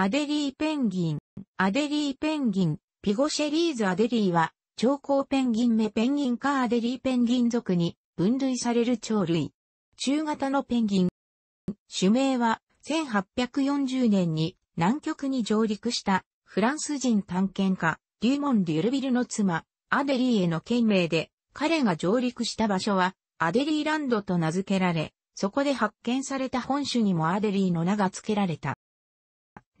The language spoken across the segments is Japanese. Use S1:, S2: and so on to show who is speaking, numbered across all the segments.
S1: アデリーペンギン。アデリーペンギン、ピゴシェリーズアデリーは、超高ペンギン目ペンギンかアデリーペンギン族に分類される鳥類。中型のペンギン。種名は、1840年に南極に上陸したフランス人探検家、デューモン・デュルビルの妻、アデリーへの県名で、彼が上陸した場所は、アデリーランドと名付けられ、そこで発見された本種にもアデリーの名が付けられた。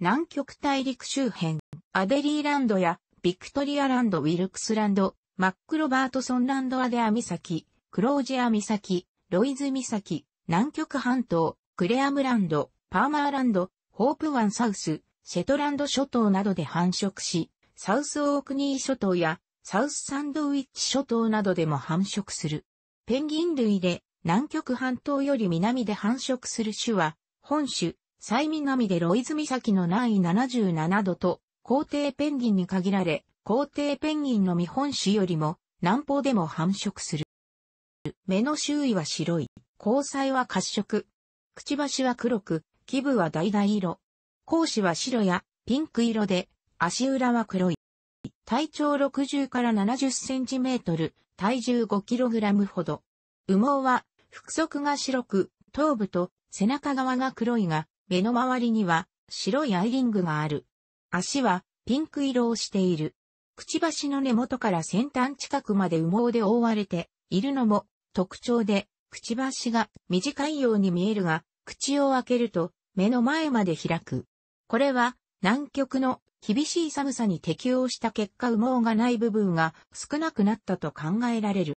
S1: 南極大陸周辺、アデリーランドやビクトリアランド、ウィルクスランド、マックロバートソンランドアデア岬、クロージア岬、ロイズ岬、南極半島、クレアムランド、パーマーランド、ホープ湾サウス、シェトランド諸島などで繁殖し、サウスオークニー諸島やサウスサンドウィッチ諸島などでも繁殖する。ペンギン類で南極半島より南で繁殖する種は、本種、最南でロイズ岬の南緯77度と、皇帝ペンギンに限られ、皇帝ペンギンの見本種よりも、南方でも繁殖する。目の周囲は白い、交際は褐色。くちばしは黒く、基部は橙色。甲子は白やピンク色で、足裏は黒い。体長60から70センチメートル、体重5キログラムほど。羽毛は、腹側が白く、頭部と背中側が黒いが、目の周りには白いアイリングがある。足はピンク色をしている。くちばしの根元から先端近くまで羽毛で覆われているのも特徴で、くちばしが短いように見えるが、口を開けると目の前まで開く。これは南極の厳しい寒さに適応した結果羽毛がない部分が少なくなったと考えられる。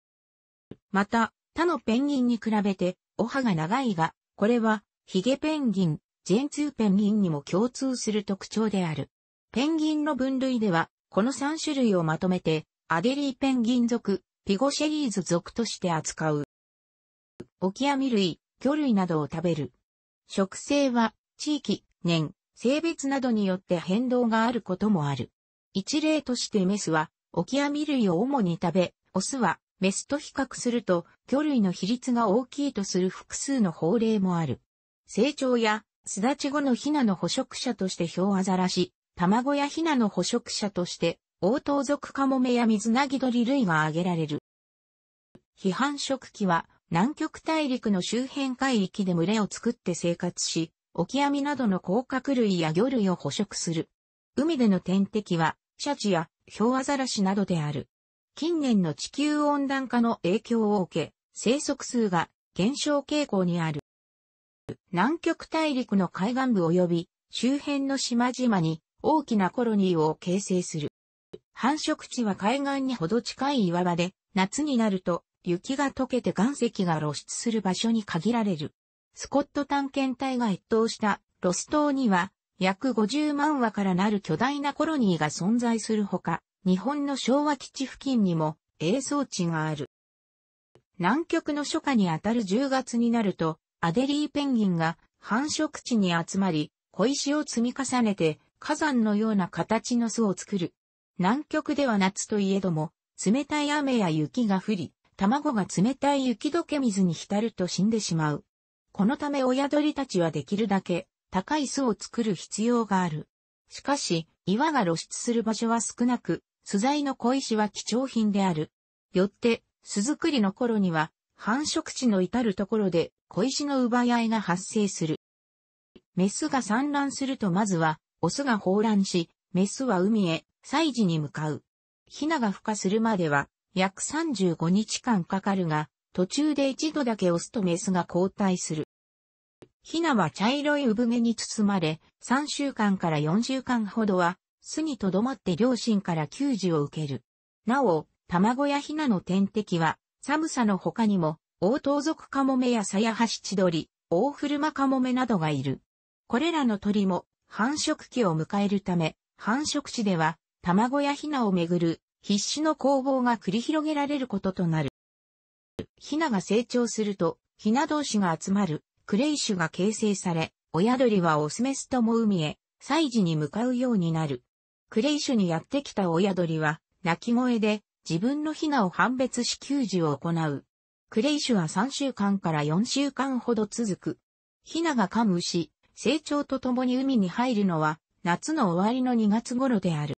S1: また、他のペンギンに比べてお歯が長いが、これはヒゲペンギン、ジェンツーペンギンにも共通する特徴である。ペンギンの分類では、この3種類をまとめて、アデリーペンギン属、ピゴシェリーズ属として扱う。オキアミ類、魚類などを食べる。食性は、地域、年、性別などによって変動があることもある。一例としてメスは、オキアミ類を主に食べ、オスは、メスと比較すると、魚類の比率が大きいとする複数の法令もある。成長やすだち後のヒナの捕食者としてヒョウアザラシ、卵やヒナの捕食者として、王盗族カモメや水なぎリ類が挙げられる。批判食器は、南極大陸の周辺海域で群れを作って生活し、オキアミなどの甲殻類や魚類を捕食する。海での天敵は、シャチやヒョウアザラシなどである。近年の地球温暖化の影響を受け、生息数が減少傾向にある。南極大陸の海岸部及び周辺の島々に大きなコロニーを形成する。繁殖地は海岸にほど近い岩場で、夏になると雪が溶けて岩石が露出する場所に限られる。スコット探検隊が越冬したロス島には約50万羽からなる巨大なコロニーが存在するほか、日本の昭和基地付近にも映像地がある。南極の初夏にあたる10月になると、アデリーペンギンが繁殖地に集まり、小石を積み重ねて火山のような形の巣を作る。南極では夏といえども、冷たい雨や雪が降り、卵が冷たい雪解け水に浸ると死んでしまう。このため親鳥たちはできるだけ高い巣を作る必要がある。しかし、岩が露出する場所は少なく、素材の小石は貴重品である。よって、巣作りの頃には、繁殖地の至るところで小石の奪い合いが発生する。メスが産卵するとまずは、オスが放卵し、メスは海へ、祭事に向かう。ヒナが孵化するまでは、約35日間かかるが、途中で一度だけオスとメスが交代する。ヒナは茶色い産毛に包まれ、3週間から4週間ほどは、巣に留まって両親から給餌を受ける。なお、卵やヒナの天敵は、寒さの他にも、大盗賊カモメやサヤハシチドリ、大古間カモメなどがいる。これらの鳥も繁殖期を迎えるため、繁殖地では卵やヒナをめぐる必死の攻防が繰り広げられることとなる。ヒナが成長すると、ヒナ同士が集まるクレイ種が形成され、親鳥はオスメスとも海へ、祭事に向かうようになる。クレイ種にやってきた親鳥は、鳴き声で自分のヒナを判別し給助を行う。クレイ種は3週間から4週間ほど続く。ヒナが噛むし、成長とともに海に入るのは夏の終わりの2月頃である。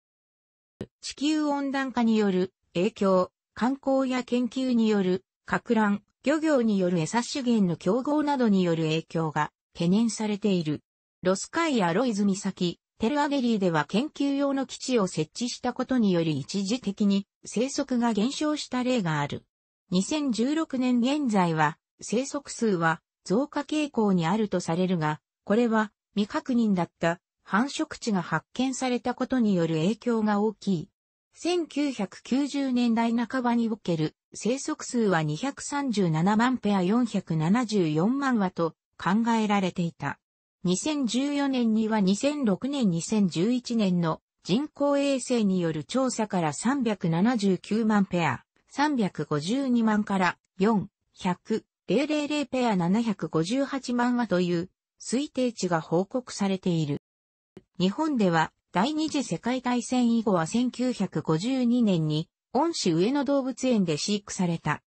S1: 地球温暖化による影響、観光や研究による、拡乱、漁業による餌資源の競合などによる影響が懸念されている。ロス海やロイズ岬、テルアゲリーでは研究用の基地を設置したことにより一時的に生息が減少した例がある。2016年現在は、生息数は増加傾向にあるとされるが、これは未確認だった繁殖地が発見されたことによる影響が大きい。1990年代半ばにおける生息数は237万ペア474万羽と考えられていた。2014年には2006年2011年の人工衛星による調査から379万ペア、352万から4、100、000ペア758万羽という推定値が報告されている。日本では第二次世界大戦以後は1952年に恩師上野動物園で飼育された。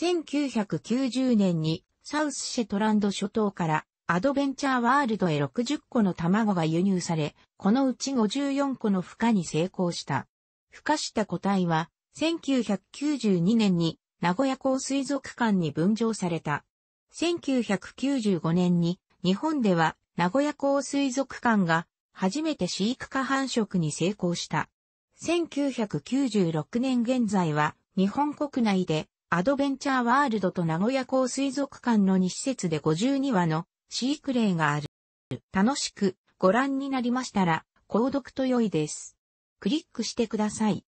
S1: 1990年にサウスシェトランド諸島からアドベンチャーワールドへ60個の卵が輸入され、このうち54個の孵化に成功した。孵化した個体は1992年に名古屋港水族館に分譲された。1995年に日本では名古屋港水族館が初めて飼育下繁殖に成功した。1996年現在は日本国内でアドベンチャーワールドと名古屋港水族館の2施設で52羽の飼育例がある。楽しくご覧になりましたら購読と良いです。クリックしてください。